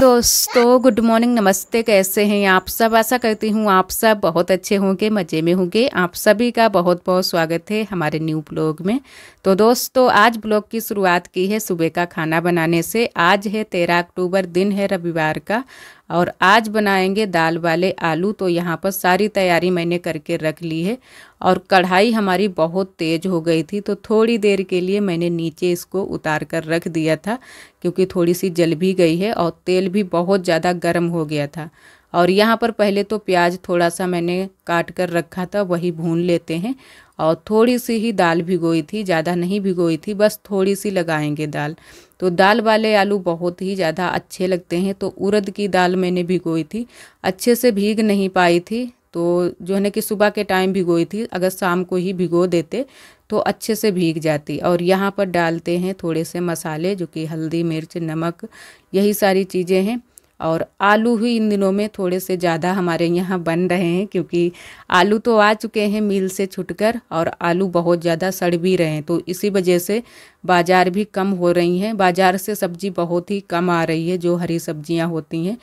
दोस्तों good morning नमस्ते कैसे हैं आप सब आशा करती हूँ आप सब बहुत अच्छे होंगे मज़े में होंगे आप सभी का बहुत बहुत स्वागत है हमारे न्यू ब्लॉग में तो दोस्तों आज ब्लॉग की शुरुआत की है सुबह का खाना बनाने से आज है तेरह अक्टूबर दिन है रविवार का और आज बनाएंगे दाल वाले आलू तो यहाँ पर सारी तैयारी मैंने करके रख ली है और कढ़ाई हमारी बहुत तेज़ हो गई थी तो थोड़ी देर के लिए मैंने नीचे इसको उतार कर रख दिया था क्योंकि थोड़ी सी जल भी गई है और तेल भी बहुत ज़्यादा गर्म हो गया था और यहाँ पर पहले तो प्याज थोड़ा सा मैंने काट कर रखा था वही भून लेते हैं और थोड़ी सी ही दाल भिगोई थी ज़्यादा नहीं भिगोई थी बस थोड़ी सी लगाएंगे दाल तो दाल वाले आलू बहुत ही ज़्यादा अच्छे लगते हैं तो उड़द की दाल मैंने भिगोई थी अच्छे से भीग नहीं पाई थी तो जो है ना कि सुबह के टाइम भिगोई थी अगर शाम को ही भिगो देते तो अच्छे से भीग जाती और यहाँ पर डालते हैं थोड़े से मसाले जो कि हल्दी मिर्च नमक यही सारी चीज़ें हैं और आलू ही इन दिनों में थोड़े से ज़्यादा हमारे यहाँ बन रहे हैं क्योंकि आलू तो आ चुके हैं मिल से छुटकर और आलू बहुत ज़्यादा सड़ भी रहे हैं तो इसी वजह से बाज़ार भी कम हो रही हैं बाज़ार से सब्ज़ी बहुत ही कम आ रही है जो हरी सब्जियां होती हैं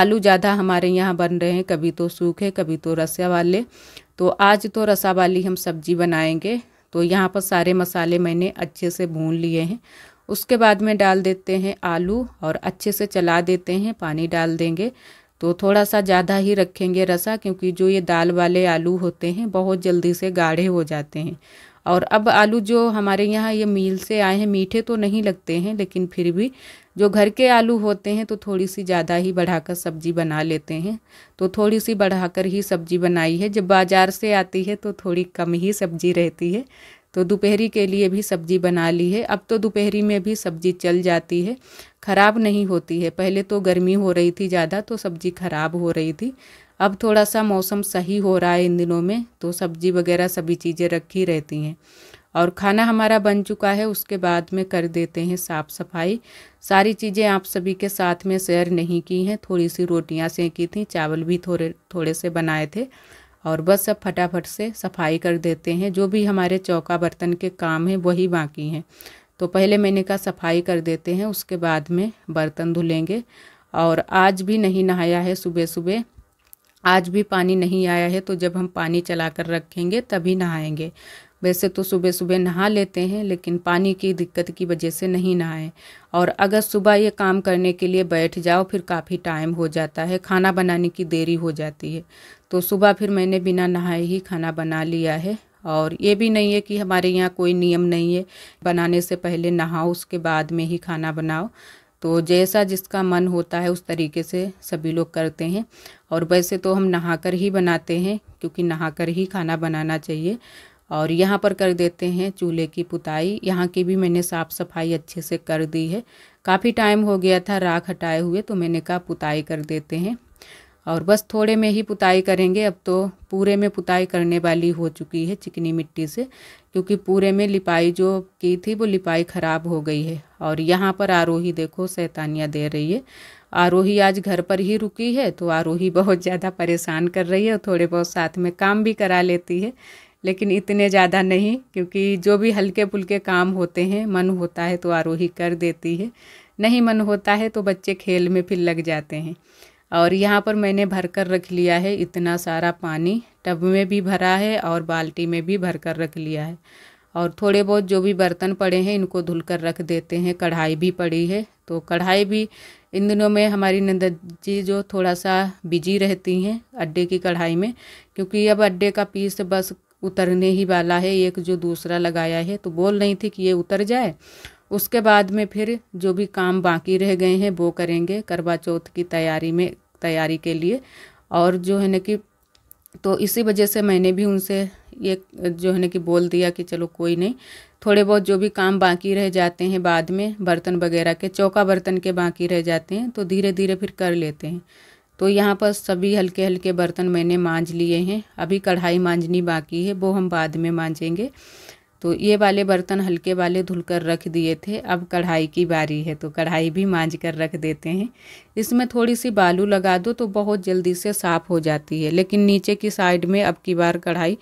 आलू ज़्यादा हमारे यहाँ बन रहे हैं कभी तो सूखे कभी तो रसा वाले तो आज तो रसा वाली हम सब्ज़ी बनाएंगे तो यहाँ पर सारे मसाले मैंने अच्छे से भून लिए हैं उसके बाद में डाल देते हैं आलू और अच्छे से चला देते हैं पानी डाल देंगे तो थोड़ा सा ज़्यादा ही रखेंगे रसा क्योंकि जो ये दाल वाले आलू होते हैं बहुत जल्दी से गाढ़े हो जाते हैं और अब आलू जो हमारे यहाँ ये मील से आए हैं मीठे तो नहीं लगते हैं लेकिन फिर भी जो घर के आलू होते हैं तो थोड़ी सी ज़्यादा ही बढ़ाकर सब्जी बना लेते हैं तो थोड़ी सी बढ़ाकर ही सब्जी बनाई है जब बाज़ार से आती है तो थोड़ी कम ही सब्जी रहती है तो दोपहरी के लिए भी सब्जी बना ली है अब तो दोपहरी में भी सब्जी चल जाती है ख़राब नहीं होती है पहले तो गर्मी हो रही थी ज़्यादा तो सब्जी ख़राब हो रही थी अब थोड़ा सा मौसम सही हो रहा है इन दिनों में तो सब्जी वगैरह सभी चीज़ें रखी रहती हैं और खाना हमारा बन चुका है उसके बाद में कर देते हैं साफ़ सफाई सारी चीज़ें आप सभी के साथ में शेयर नहीं की हैं थोड़ी सी रोटियां की थी चावल भी थोड़े थोड़े से बनाए थे और बस सब फटाफट से सफाई कर देते हैं जो भी हमारे चौका बर्तन के काम हैं वही बाकी हैं तो पहले मैंने कहा सफाई कर देते हैं उसके बाद में बर्तन धुलेंगे और आज भी नहीं नहाया है सुबह सुबह आज भी पानी नहीं आया है तो जब हम पानी चला कर रखेंगे तभी नहाएंगे वैसे तो सुबह सुबह नहा लेते हैं लेकिन पानी की दिक्कत की वजह से नहीं नहाएं और अगर सुबह ये काम करने के लिए बैठ जाओ फिर काफ़ी टाइम हो जाता है खाना बनाने की देरी हो जाती है तो सुबह फिर मैंने बिना नहाए ही खाना बना लिया है और ये भी नहीं है कि हमारे यहाँ कोई नियम नहीं है बनाने से पहले नहाओ उसके बाद में ही खाना बनाओ तो जैसा जिसका मन होता है उस तरीके से सभी लोग करते हैं और वैसे तो हम नहाकर ही बनाते हैं क्योंकि नहाकर ही खाना बनाना चाहिए और यहाँ पर कर देते हैं चूल्हे की पुताई यहाँ की भी मैंने साफ़ सफाई अच्छे से कर दी है काफ़ी टाइम हो गया था राख हटाए हुए तो मैंने कहा पुताई कर देते हैं और बस थोड़े में ही पुताई करेंगे अब तो पूरे में पुताई करने वाली हो चुकी है चिकनी मिट्टी से क्योंकि पूरे में लिपाई जो की थी वो लिपाई ख़राब हो गई है और यहाँ पर आरोही देखो सैतानियाँ दे रही है आरोही आज घर पर ही रुकी है तो आरोही बहुत ज़्यादा परेशान कर रही है और थोड़े बहुत साथ में काम भी करा लेती है लेकिन इतने ज़्यादा नहीं क्योंकि जो भी हल्के फुल्के काम होते हैं मन होता है तो आरोही कर देती है नहीं मन होता है तो बच्चे खेल में फिर लग जाते हैं और यहाँ पर मैंने भर कर रख लिया है इतना सारा पानी टब में भी भरा है और बाल्टी में भी भर कर रख लिया है और थोड़े बहुत जो भी बर्तन पड़े हैं इनको धुल कर रख देते हैं कढ़ाई भी पड़ी है तो कढ़ाई भी इन दिनों में हमारी नंदा जी जो थोड़ा सा बिजी रहती हैं अड्डे की कढ़ाई में क्योंकि अब अड्डे का पीस बस उतरने ही वाला है एक जो दूसरा लगाया है तो बोल रही थी कि ये उतर जाए उसके बाद में फिर जो भी काम बाकी रह गए हैं वो करेंगे करवा चौथ की तैयारी में तैयारी के लिए और जो है ना कि तो इसी वजह से मैंने भी उनसे ये जो है ना कि बोल दिया कि चलो कोई नहीं थोड़े बहुत जो भी काम बाकी रह जाते हैं बाद में बर्तन वगैरह के चौका बर्तन के बाकी रह जाते हैं तो धीरे धीरे फिर कर लेते हैं तो यहाँ पर सभी हल्के हल्के बर्तन मैंने मांज लिए हैं अभी कढ़ाई मांजनी बाकी है वो हम बाद में मांजेंगे तो ये वाले बर्तन हल्के वाले धुलकर रख दिए थे अब कढ़ाई की बारी है तो कढ़ाई भी मांज कर रख देते हैं इसमें थोड़ी सी बालू लगा दो तो बहुत जल्दी से साफ़ हो जाती है लेकिन नीचे की साइड में अब की बार कढ़ाई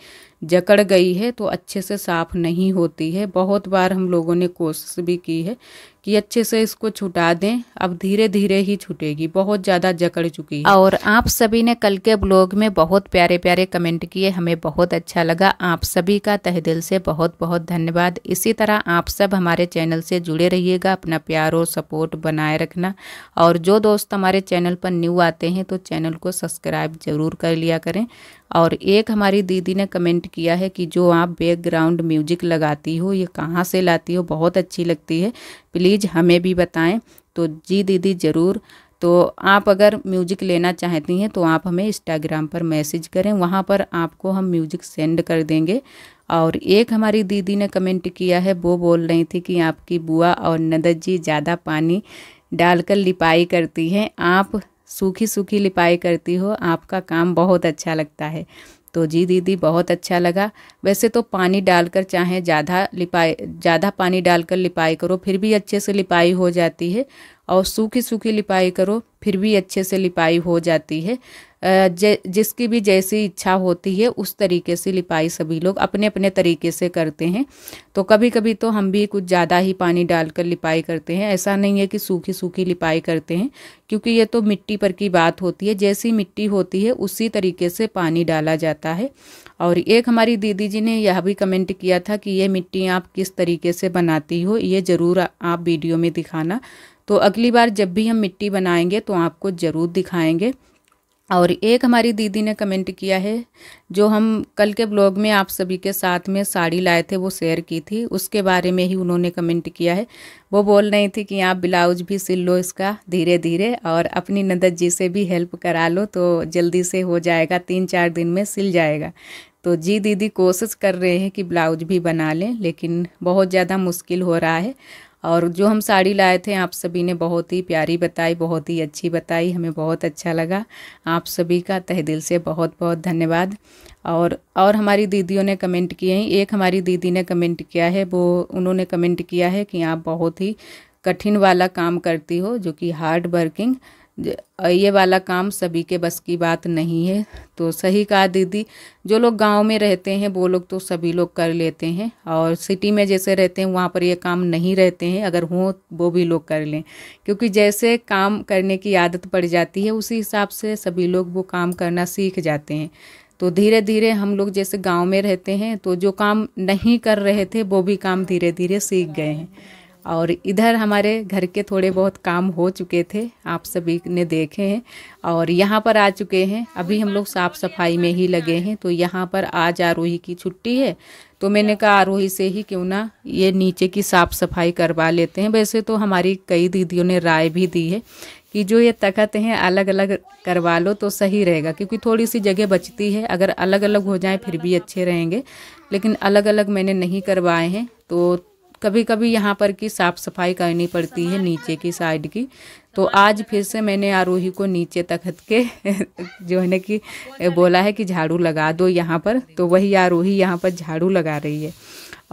जकड़ गई है तो अच्छे से साफ़ नहीं होती है बहुत बार हम लोगों ने कोशिश भी की है कि अच्छे से इसको छुटा दें अब धीरे धीरे ही छुटेगी बहुत ज़्यादा जकड़ चुकी है और आप सभी ने कल के ब्लॉग में बहुत प्यारे प्यारे कमेंट किए हमें बहुत अच्छा लगा आप सभी का तह दिल से बहुत बहुत धन्यवाद इसी तरह आप सब हमारे चैनल से जुड़े रहिएगा अपना प्यार और सपोर्ट बनाए रखना और जो दोस्त दोस्त हमारे चैनल पर न्यू आते हैं तो चैनल को सब्सक्राइब ज़रूर कर लिया करें और एक हमारी दीदी ने कमेंट किया है कि जो आप बैकग्राउंड म्यूजिक लगाती हो ये कहाँ से लाती हो बहुत अच्छी लगती है प्लीज़ हमें भी बताएं तो जी दीदी ज़रूर तो आप अगर म्यूजिक लेना चाहती हैं तो आप हमें इंस्टाग्राम पर मैसेज करें वहाँ पर आपको हम म्यूजिक सेंड कर देंगे और एक हमारी दीदी ने कमेंट किया है वो बोल रही थी कि आपकी बुआ और नदत जी ज़्यादा पानी डालकर लिपाई करती हैं आप सूखी सूखी लिपाई करती हो आपका काम बहुत अच्छा लगता है तो जी दीदी बहुत अच्छा लगा वैसे तो पानी डालकर चाहे ज़्यादा लिपाई ज़्यादा पानी डालकर लिपाई करो फिर भी अच्छे से लिपाई हो जाती है और सूखी सूखी लिपाई करो फिर भी अच्छे से लिपाई हो जाती है जिसकी भी जैसी इच्छा होती है उस तरीके से लिपाई सभी लोग अपने अपने तरीके से करते हैं तो कभी कभी तो हम भी कुछ ज़्यादा ही पानी डालकर लिपाई करते हैं ऐसा नहीं है कि सूखी सूखी लिपाई करते हैं क्योंकि ये तो मिट्टी पर की बात होती है जैसी मिट्टी होती है उसी तरीके से पानी डाला जाता है और एक हमारी दीदी जी ने यह भी कमेंट किया था कि ये मिट्टी आप किस तरीके से बनाती हो ये ज़रूर आप वीडियो में दिखाना तो अगली बार जब भी हम मिट्टी बनाएंगे तो आपको ज़रूर दिखाएंगे और एक हमारी दीदी ने कमेंट किया है जो हम कल के ब्लॉग में आप सभी के साथ में साड़ी लाए थे वो शेयर की थी उसके बारे में ही उन्होंने कमेंट किया है वो बोल रही थी कि आप ब्लाउज भी सिल लो इसका धीरे धीरे और अपनी नंदद जी से भी हेल्प करा लो तो जल्दी से हो जाएगा तीन चार दिन में सिल जाएगा तो जी दीदी कोशिश कर रहे हैं कि ब्लाउज भी बना लें लेकिन बहुत ज़्यादा मुश्किल हो रहा है और जो हम साड़ी लाए थे आप सभी ने बहुत ही प्यारी बताई बहुत ही अच्छी बताई हमें बहुत अच्छा लगा आप सभी का तह दिल से बहुत बहुत धन्यवाद और और हमारी दीदियों ने कमेंट किए हैं एक हमारी दीदी ने कमेंट किया है वो उन्होंने कमेंट किया है कि आप बहुत ही कठिन वाला काम करती हो जो कि हार्ड वर्किंग ये वाला काम सभी के बस की बात नहीं है तो सही कहा दीदी जो लोग गांव में रहते हैं वो लोग तो सभी लोग कर लेते हैं और सिटी में जैसे रहते हैं वहाँ पर ये काम नहीं रहते हैं अगर हों वो भी लोग कर लें क्योंकि जैसे काम करने की आदत पड़ जाती है उसी हिसाब से सभी लोग वो काम करना सीख जाते हैं तो धीरे धीरे हम लोग जैसे गाँव में रहते हैं तो जो काम नहीं कर रहे थे वो भी काम धीरे धीरे सीख गए हैं और इधर हमारे घर के थोड़े बहुत काम हो चुके थे आप सभी ने देखे हैं और यहाँ पर आ चुके हैं अभी हम लोग साफ़ सफाई में ही लगे हैं तो यहाँ पर आज आरोही की छुट्टी है तो मैंने कहा आरोही से ही क्यों ना ये नीचे की साफ़ सफाई करवा लेते हैं वैसे तो हमारी कई दीदियों ने राय भी दी है कि जो ये तखत हैं अलग अलग करवा लो तो सही रहेगा क्योंकि थोड़ी सी जगह बचती है अगर अलग अलग हो जाए फिर भी अच्छे रहेंगे लेकिन अलग अलग मैंने नहीं करवाए हैं तो कभी कभी यहाँ पर की साफ़ सफाई करनी पड़ती है नीचे की साइड की तो आज फिर से मैंने आरोही को नीचे तक हट के जो है ना कि बोला है कि झाड़ू लगा दो यहाँ पर तो वही आरोही यहाँ पर झाड़ू लगा रही है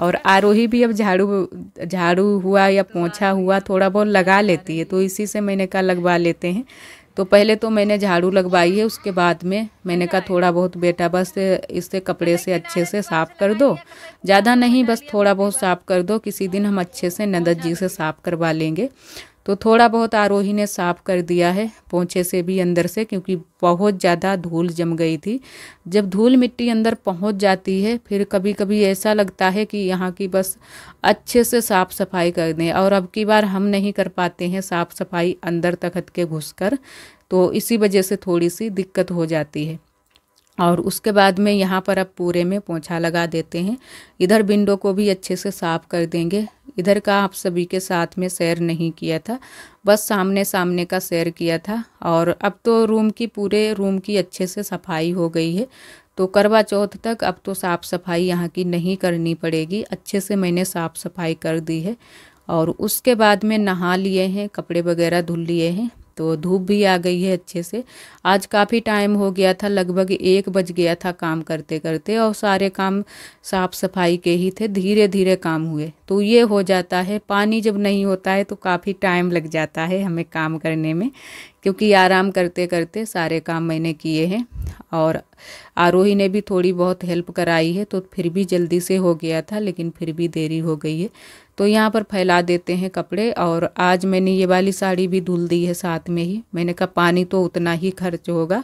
और आरोही भी अब झाड़ू झाड़ू हुआ या पोछा हुआ थोड़ा बहुत लगा लेती है तो इसी से मैंने कहा लगवा लेते हैं तो पहले तो मैंने झाड़ू लगवाई है उसके बाद में मैंने कहा थोड़ा बहुत बेटा बस इससे कपड़े से अच्छे से साफ़ कर दो ज़्यादा नहीं बस थोड़ा बहुत साफ़ कर दो किसी दिन हम अच्छे से नंदत जी से साफ़ करवा लेंगे तो थोड़ा बहुत आरोही ने साफ कर दिया है पोंछे से भी अंदर से क्योंकि बहुत ज़्यादा धूल जम गई थी जब धूल मिट्टी अंदर पहुंच जाती है फिर कभी कभी ऐसा लगता है कि यहाँ की बस अच्छे से साफ़ सफाई कर दें और अब की बार हम नहीं कर पाते हैं साफ़ सफाई अंदर हद के घुस कर तो इसी वजह से थोड़ी सी दिक्कत हो जाती है और उसके बाद में यहाँ पर अब पूरे में पोछा लगा देते हैं इधर विंडो को भी अच्छे से साफ कर देंगे इधर का आप सभी के साथ में सैर नहीं किया था बस सामने सामने का सैर किया था और अब तो रूम की पूरे रूम की अच्छे से सफाई हो गई है तो करवा चौथ तक अब तो साफ़ सफाई यहाँ की नहीं करनी पड़ेगी अच्छे से मैंने साफ़ सफाई कर दी है और उसके बाद में नहा लिए हैं कपड़े वगैरह धुल लिए हैं तो धूप भी आ गई है अच्छे से आज काफ़ी टाइम हो गया था लगभग एक बज गया था काम करते करते और सारे काम साफ़ सफाई के ही थे धीरे धीरे काम हुए तो ये हो जाता है पानी जब नहीं होता है तो काफ़ी टाइम लग जाता है हमें काम करने में क्योंकि आराम करते करते सारे काम मैंने किए हैं और आरोही ने भी थोड़ी बहुत हेल्प कराई है तो फिर भी जल्दी से हो गया था लेकिन फिर भी देरी हो गई है तो यहाँ पर फैला देते हैं कपड़े और आज मैंने ये वाली साड़ी भी धुल दी है साथ में ही मैंने कहा पानी तो उतना ही खर्च होगा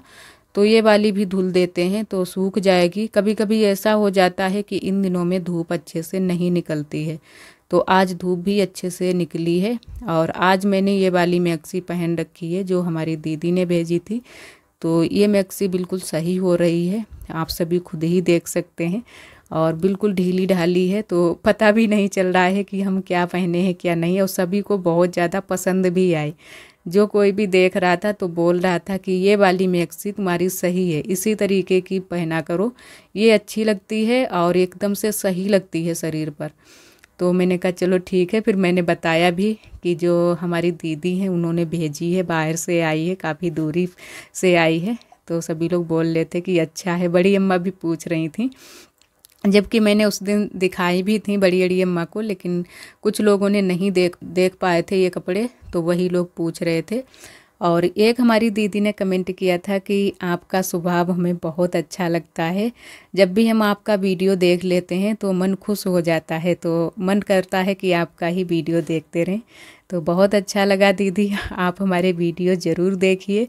तो ये वाली भी धुल देते हैं तो सूख जाएगी कभी कभी ऐसा हो जाता है कि इन दिनों में धूप अच्छे से नहीं निकलती है तो आज धूप भी अच्छे से निकली है और आज मैंने ये वाली मैक्सी पहन रखी है जो हमारी दीदी ने भेजी थी तो ये मैक्सी बिल्कुल सही हो रही है आप सभी खुद ही देख सकते हैं और बिल्कुल ढीली ढाली है तो पता भी नहीं चल रहा है कि हम क्या पहने हैं क्या नहीं और सभी को बहुत ज़्यादा पसंद भी आई जो कोई भी देख रहा था तो बोल रहा था कि ये वाली मैक्सी तुम्हारी सही है इसी तरीके की पहना करो ये अच्छी लगती है और एकदम से सही लगती है शरीर पर तो मैंने कहा चलो ठीक है फिर मैंने बताया भी कि जो हमारी दीदी हैं उन्होंने भेजी है बाहर से आई है काफ़ी दूरी से आई है तो सभी लोग बोल रहे थे कि अच्छा है बड़ी अम्मा भी पूछ रही थी जबकि मैंने उस दिन दिखाई भी थी बड़ी अड़ी अम्मा को लेकिन कुछ लोगों ने नहीं देख देख पाए थे ये कपड़े तो वही लोग पूछ रहे थे और एक हमारी दीदी ने कमेंट किया था कि आपका स्वभाव हमें बहुत अच्छा लगता है जब भी हम आपका वीडियो देख लेते हैं तो मन खुश हो जाता है तो मन करता है कि आपका ही वीडियो देखते रहें तो बहुत अच्छा लगा दीदी आप हमारे वीडियो ज़रूर देखिए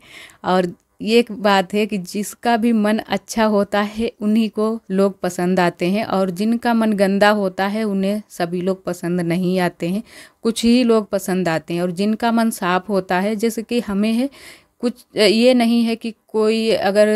और ये एक बात है कि जिसका भी मन अच्छा होता है उन्हीं को लोग पसंद आते हैं और जिनका मन गंदा होता है उन्हें सभी लोग पसंद नहीं आते हैं कुछ ही लोग पसंद आते हैं और जिनका मन साफ होता है जैसे कि हमें है कुछ ये नहीं है कि कोई अगर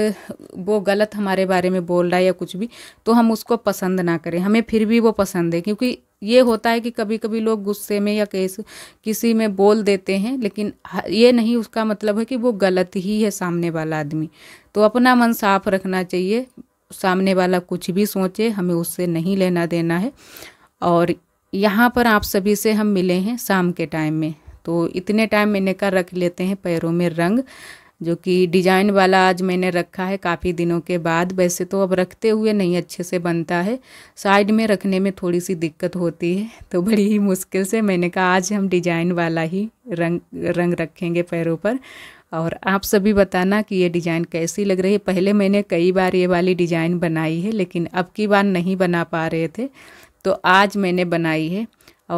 वो गलत हमारे बारे में बोल रहा है या कुछ भी तो हम उसको पसंद ना करें हमें फिर भी वो पसंद है क्योंकि ये होता है कि कभी कभी लोग गुस्से में या केस किसी में बोल देते हैं लेकिन ये नहीं उसका मतलब है कि वो गलत ही है सामने वाला आदमी तो अपना मन साफ रखना चाहिए सामने वाला कुछ भी सोचे हमें उससे नहीं लेना देना है और यहाँ पर आप सभी से हम मिले हैं शाम के टाइम में तो इतने टाइम मैंने कहा रख लेते हैं पैरों में रंग जो कि डिजाइन वाला आज मैंने रखा है काफ़ी दिनों के बाद वैसे तो अब रखते हुए नहीं अच्छे से बनता है साइड में रखने में थोड़ी सी दिक्कत होती है तो बड़ी ही मुश्किल से मैंने कहा आज हम डिजाइन वाला ही रंग रंग रखेंगे पैरों पर और आप सभी बताना कि ये डिज़ाइन कैसी लग रही है पहले मैंने कई बार ये वाली डिज़ाइन बनाई है लेकिन अब की बार नहीं बना पा रहे थे तो आज मैंने बनाई है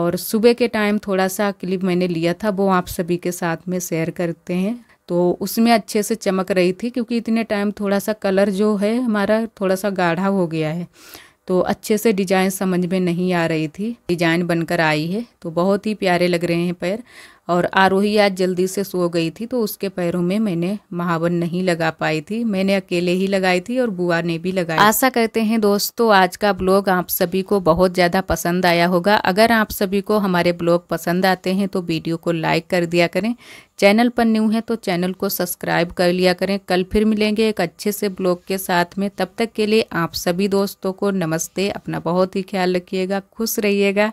और सुबह के टाइम थोड़ा सा क्लिप मैंने लिया था वो आप सभी के साथ में शेयर करते हैं तो उसमें अच्छे से चमक रही थी क्योंकि इतने टाइम थोड़ा सा कलर जो है हमारा थोड़ा सा गाढ़ा हो गया है तो अच्छे से डिजाइन समझ में नहीं आ रही थी डिजाइन बनकर आई है तो बहुत ही प्यारे लग रहे हैं पैर और आरोही आज जल्दी से सो गई थी तो उसके पैरों में मैंने महावन नहीं लगा पाई थी मैंने अकेले ही लगाई थी और बुआ ने भी लगाई आशा करते हैं दोस्तों आज का ब्लॉग आप सभी को बहुत ज़्यादा पसंद आया होगा अगर आप सभी को हमारे ब्लॉग पसंद आते हैं तो वीडियो को लाइक कर दिया करें चैनल पर न्यू है तो चैनल को सब्सक्राइब कर लिया करें कल फिर मिलेंगे एक अच्छे से ब्लॉग के साथ में तब तक के लिए आप सभी दोस्तों को नमस्ते अपना बहुत ही ख्याल रखिएगा खुश रहिएगा